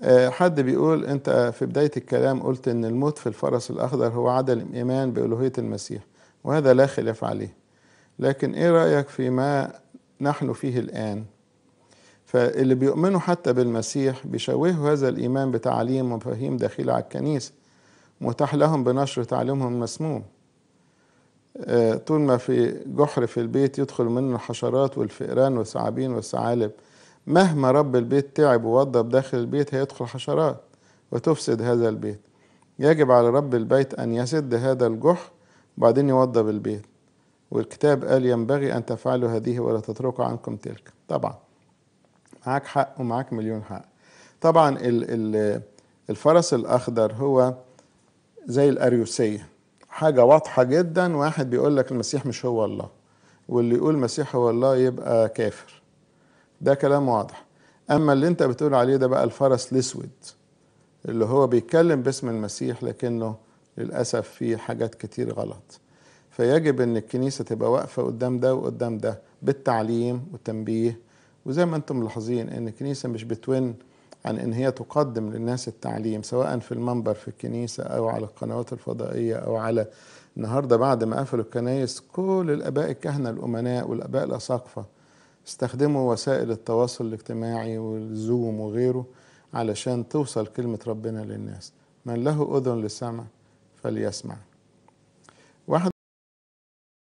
آه، حد بيقول انت في بداية الكلام قلت ان الموت في الفرس الاخضر هو عدم الايمان بألوهية المسيح وهذا لا خلاف عليه لكن ايه رأيك فيما نحن فيه الآن فاللي بيؤمنوا حتى بالمسيح بيشوهوا هذا الإيمان بتعاليم ومفاهيم داخلة على الكنيسة متاح لهم بنشر تعليمهم المسموم آه، طول ما في جحر في البيت يدخل منه الحشرات والفئران والثعابين والثعالب مهما رب البيت تعب ووضب داخل البيت هيدخل حشرات وتفسد هذا البيت يجب على رب البيت أن يسد هذا الجحر وبعدين يوضب البيت والكتاب قال ينبغي أن تفعلوا هذه ولا تتركوا عنكم تلك طبعا معاك حق ومعاك مليون حق طبعا الفرس الأخضر هو زي الأريوسية حاجة واضحة جدا واحد بيقول لك المسيح مش هو الله واللي يقول المسيح هو الله يبقى كافر ده كلام واضح اما اللي انت بتقول عليه ده بقى الفرس الاسود اللي هو بيتكلم باسم المسيح لكنه للاسف في حاجات كتير غلط فيجب ان الكنيسه تبقى واقفه قدام ده وقدام ده بالتعليم والتنبيه وزي ما انتم ملاحظين ان الكنيسه مش بتون عن ان هي تقدم للناس التعليم سواء في المنبر في الكنيسه او على القنوات الفضائيه او على النهارده بعد ما قفلوا الكنايس كل الاباء الكهنه الامناء والاباء الاساقفه استخدموا وسائل التواصل الاجتماعي والزوم وغيره علشان توصل كلمة ربنا للناس من له أذن للسمع فليسمع